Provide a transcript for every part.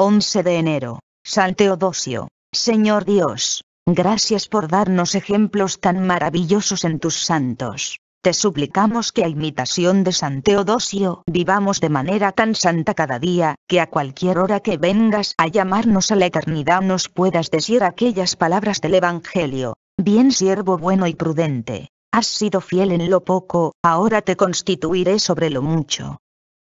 11 de enero, San Teodosio, Señor Dios, gracias por darnos ejemplos tan maravillosos en tus santos. Te suplicamos que a imitación de San Teodosio vivamos de manera tan santa cada día, que a cualquier hora que vengas a llamarnos a la eternidad nos puedas decir aquellas palabras del Evangelio. Bien siervo bueno y prudente, has sido fiel en lo poco, ahora te constituiré sobre lo mucho.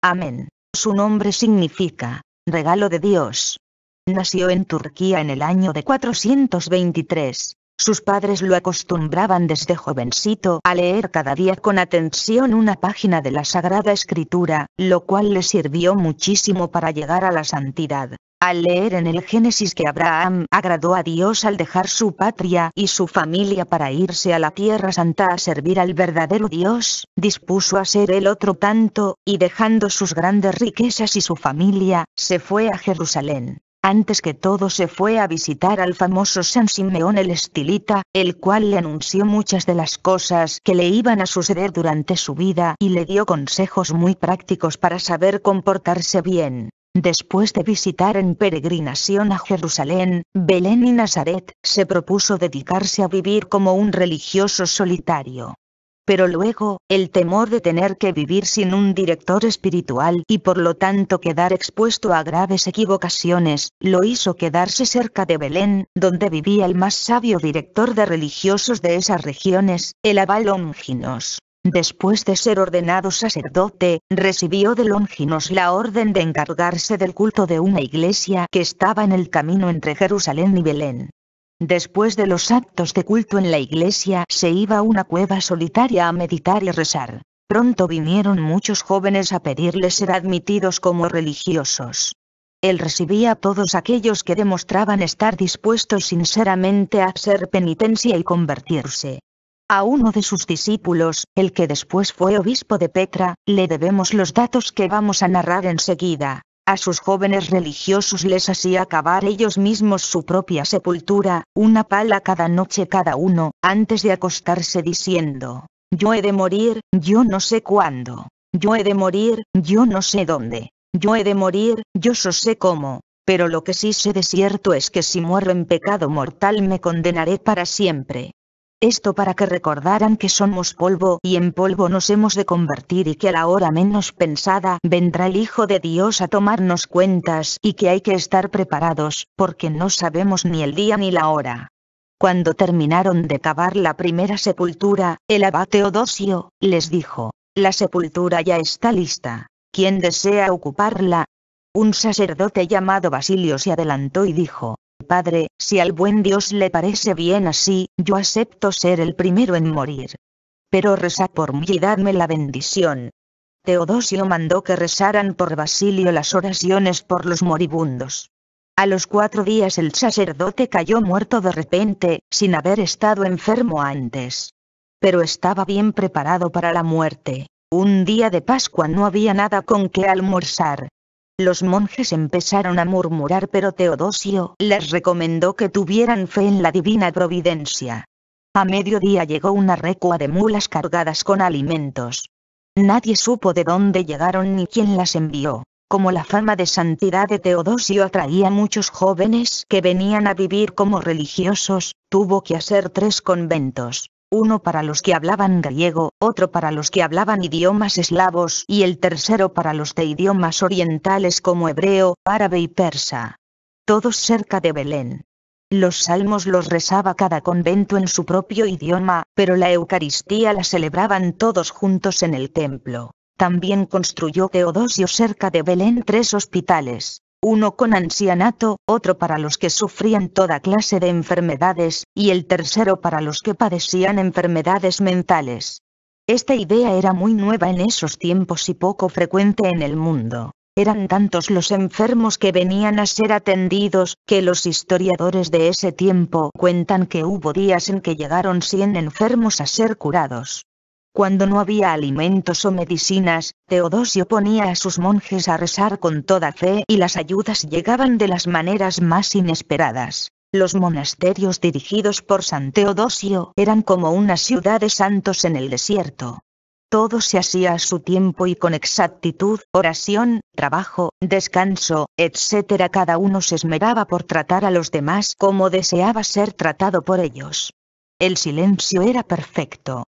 Amén. Su nombre significa, regalo de Dios. Nació en Turquía en el año de 423. Sus padres lo acostumbraban desde jovencito a leer cada día con atención una página de la Sagrada Escritura, lo cual le sirvió muchísimo para llegar a la santidad. Al leer en el Génesis que Abraham agradó a Dios al dejar su patria y su familia para irse a la Tierra Santa a servir al verdadero Dios, dispuso a ser el otro tanto, y dejando sus grandes riquezas y su familia, se fue a Jerusalén. Antes que todo se fue a visitar al famoso San Simeón el Estilita, el cual le anunció muchas de las cosas que le iban a suceder durante su vida y le dio consejos muy prácticos para saber comportarse bien. Después de visitar en peregrinación a Jerusalén, Belén y Nazaret, se propuso dedicarse a vivir como un religioso solitario. Pero luego, el temor de tener que vivir sin un director espiritual y por lo tanto quedar expuesto a graves equivocaciones, lo hizo quedarse cerca de Belén, donde vivía el más sabio director de religiosos de esas regiones, el abad Después de ser ordenado sacerdote, recibió de Longinos la orden de encargarse del culto de una iglesia que estaba en el camino entre Jerusalén y Belén. Después de los actos de culto en la iglesia se iba a una cueva solitaria a meditar y rezar. Pronto vinieron muchos jóvenes a pedirle ser admitidos como religiosos. Él recibía a todos aquellos que demostraban estar dispuestos sinceramente a hacer penitencia y convertirse. A uno de sus discípulos, el que después fue obispo de Petra, le debemos los datos que vamos a narrar enseguida. A sus jóvenes religiosos les hacía acabar ellos mismos su propia sepultura, una pala cada noche cada uno, antes de acostarse diciendo, Yo he de morir, yo no sé cuándo. Yo he de morir, yo no sé dónde. Yo he de morir, yo so sé cómo. Pero lo que sí sé de cierto es que si muero en pecado mortal me condenaré para siempre. Esto para que recordaran que somos polvo y en polvo nos hemos de convertir y que a la hora menos pensada vendrá el Hijo de Dios a tomarnos cuentas y que hay que estar preparados, porque no sabemos ni el día ni la hora. Cuando terminaron de cavar la primera sepultura, el Abate Teodosio, les dijo, la sepultura ya está lista. ¿Quién desea ocuparla? Un sacerdote llamado Basilio se adelantó y dijo, padre, si al buen Dios le parece bien así, yo acepto ser el primero en morir. Pero reza por mí y dadme la bendición. Teodosio mandó que rezaran por Basilio las oraciones por los moribundos. A los cuatro días el sacerdote cayó muerto de repente, sin haber estado enfermo antes. Pero estaba bien preparado para la muerte. Un día de Pascua no había nada con que almorzar, los monjes empezaron a murmurar pero Teodosio les recomendó que tuvieran fe en la divina providencia. A mediodía llegó una recua de mulas cargadas con alimentos. Nadie supo de dónde llegaron ni quién las envió. Como la fama de santidad de Teodosio atraía a muchos jóvenes que venían a vivir como religiosos, tuvo que hacer tres conventos uno para los que hablaban griego, otro para los que hablaban idiomas eslavos y el tercero para los de idiomas orientales como hebreo, árabe y persa. Todos cerca de Belén. Los salmos los rezaba cada convento en su propio idioma, pero la Eucaristía la celebraban todos juntos en el templo. También construyó Teodosio cerca de Belén tres hospitales, uno con ancianato, otro para los que sufrían toda clase de enfermedades, y el tercero para los que padecían enfermedades mentales. Esta idea era muy nueva en esos tiempos y poco frecuente en el mundo. Eran tantos los enfermos que venían a ser atendidos, que los historiadores de ese tiempo cuentan que hubo días en que llegaron 100 enfermos a ser curados. Cuando no había alimentos o medicinas, Teodosio ponía a sus monjes a rezar con toda fe y las ayudas llegaban de las maneras más inesperadas. Los monasterios dirigidos por San Teodosio eran como una ciudad de santos en el desierto. Todo se hacía a su tiempo y con exactitud, oración, trabajo, descanso, etc. Cada uno se esmeraba por tratar a los demás como deseaba ser tratado por ellos. El silencio era perfecto,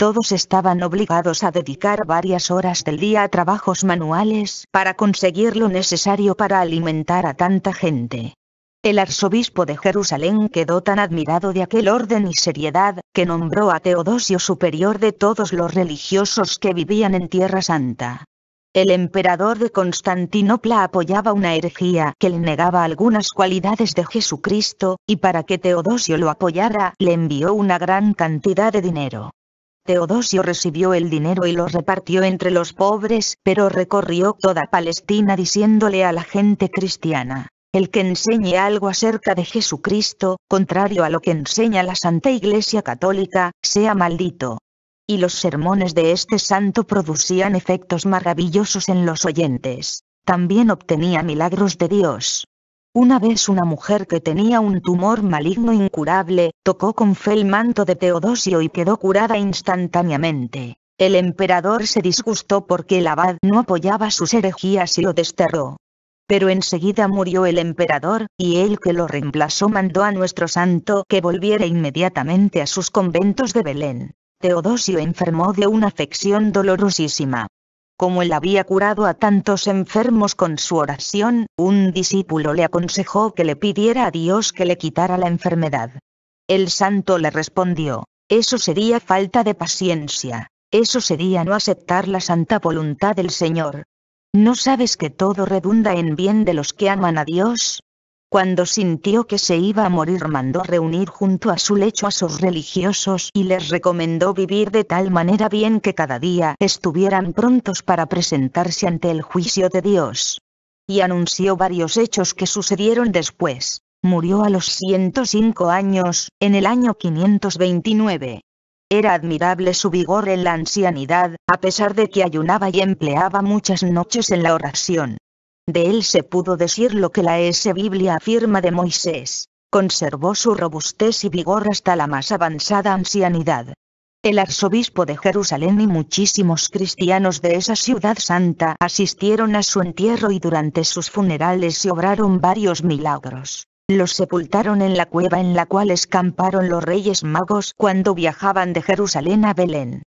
todos estaban obligados a dedicar varias horas del día a trabajos manuales para conseguir lo necesario para alimentar a tanta gente. El arzobispo de Jerusalén quedó tan admirado de aquel orden y seriedad, que nombró a Teodosio superior de todos los religiosos que vivían en Tierra Santa. El emperador de Constantinopla apoyaba una herejía que le negaba algunas cualidades de Jesucristo, y para que Teodosio lo apoyara le envió una gran cantidad de dinero. Teodosio recibió el dinero y lo repartió entre los pobres, pero recorrió toda Palestina diciéndole a la gente cristiana, el que enseñe algo acerca de Jesucristo, contrario a lo que enseña la Santa Iglesia Católica, sea maldito. Y los sermones de este santo producían efectos maravillosos en los oyentes. También obtenía milagros de Dios. Una vez una mujer que tenía un tumor maligno incurable, tocó con fe el manto de Teodosio y quedó curada instantáneamente. El emperador se disgustó porque el abad no apoyaba sus herejías y lo desterró. Pero enseguida murió el emperador, y el que lo reemplazó mandó a nuestro santo que volviera inmediatamente a sus conventos de Belén. Teodosio enfermó de una afección dolorosísima. Como él había curado a tantos enfermos con su oración, un discípulo le aconsejó que le pidiera a Dios que le quitara la enfermedad. El santo le respondió, eso sería falta de paciencia, eso sería no aceptar la santa voluntad del Señor. ¿No sabes que todo redunda en bien de los que aman a Dios? Cuando sintió que se iba a morir mandó reunir junto a su lecho a sus religiosos y les recomendó vivir de tal manera bien que cada día estuvieran prontos para presentarse ante el juicio de Dios. Y anunció varios hechos que sucedieron después. Murió a los 105 años, en el año 529. Era admirable su vigor en la ancianidad, a pesar de que ayunaba y empleaba muchas noches en la oración. De él se pudo decir lo que la S. Biblia afirma de Moisés. Conservó su robustez y vigor hasta la más avanzada ancianidad. El arzobispo de Jerusalén y muchísimos cristianos de esa ciudad santa asistieron a su entierro y durante sus funerales se obraron varios milagros. Los sepultaron en la cueva en la cual escamparon los reyes magos cuando viajaban de Jerusalén a Belén.